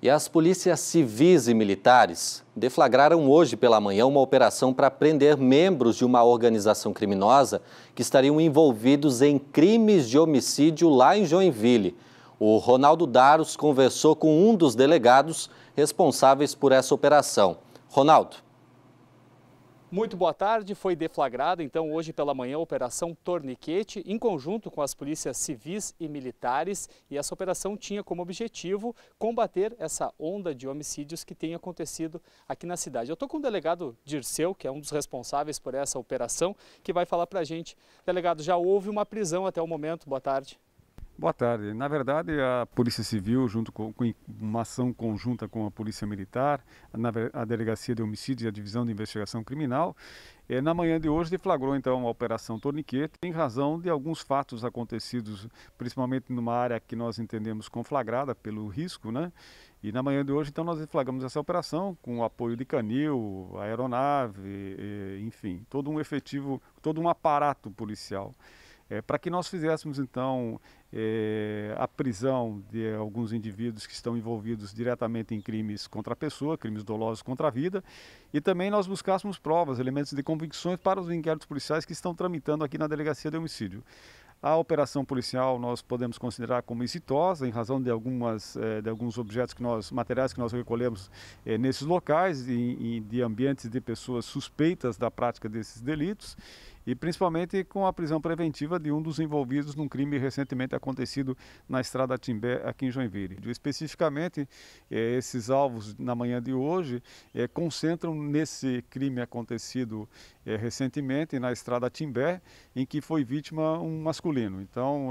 E as polícias civis e militares deflagraram hoje pela manhã uma operação para prender membros de uma organização criminosa que estariam envolvidos em crimes de homicídio lá em Joinville. O Ronaldo Daros conversou com um dos delegados responsáveis por essa operação. Ronaldo. Muito boa tarde. Foi deflagrada, então, hoje pela manhã, a Operação Torniquete, em conjunto com as polícias civis e militares. E essa operação tinha como objetivo combater essa onda de homicídios que tem acontecido aqui na cidade. Eu estou com o delegado Dirceu, que é um dos responsáveis por essa operação, que vai falar para a gente. Delegado, já houve uma prisão até o momento. Boa tarde. Boa tarde. Na verdade, a Polícia Civil, junto com, com uma ação conjunta com a Polícia Militar, a, a Delegacia de Homicídios e a Divisão de Investigação Criminal, eh, na manhã de hoje deflagrou então a Operação Torniquete em razão de alguns fatos acontecidos, principalmente numa área que nós entendemos conflagrada pelo risco, né? E na manhã de hoje, então, nós deflagramos essa operação com o apoio de canil, aeronave, e, eh, enfim, todo um efetivo, todo um aparato policial. É, para que nós fizéssemos então é, a prisão de alguns indivíduos que estão envolvidos diretamente em crimes contra a pessoa, crimes dolosos contra a vida, e também nós buscássemos provas, elementos de convicções para os inquéritos policiais que estão tramitando aqui na delegacia de homicídio. A operação policial nós podemos considerar como exitosa em razão de algumas é, de alguns objetos que nós materiais que nós recolhemos é, nesses locais e de ambientes de pessoas suspeitas da prática desses delitos e principalmente com a prisão preventiva de um dos envolvidos num crime recentemente acontecido na Estrada Timbé, aqui em Joinville. Especificamente, é, esses alvos na manhã de hoje é, concentram nesse crime acontecido é, recentemente na Estrada Timbé, em que foi vítima um masculino. Então,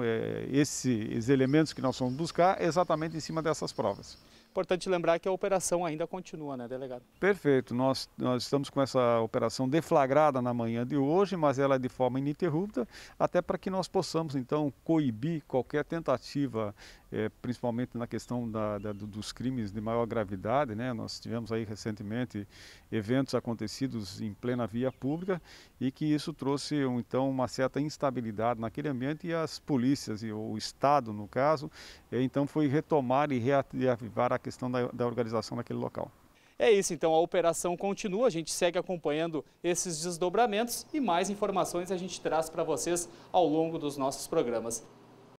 esses elementos que nós vamos buscar exatamente em cima dessas provas. Importante lembrar que a operação ainda continua, né, delegado? Perfeito. Nós, nós estamos com essa operação deflagrada na manhã de hoje, mas ela é de forma ininterrupta, até para que nós possamos, então, coibir qualquer tentativa, eh, principalmente na questão da, da, dos crimes de maior gravidade. Né? Nós tivemos aí recentemente eventos acontecidos em plena via pública e que isso trouxe, então, uma certa instabilidade naquele ambiente e as polícias, e o Estado, no caso, eh, então, foi retomar e reativar a questão da, da organização daquele local. É isso, então a operação continua, a gente segue acompanhando esses desdobramentos e mais informações a gente traz para vocês ao longo dos nossos programas.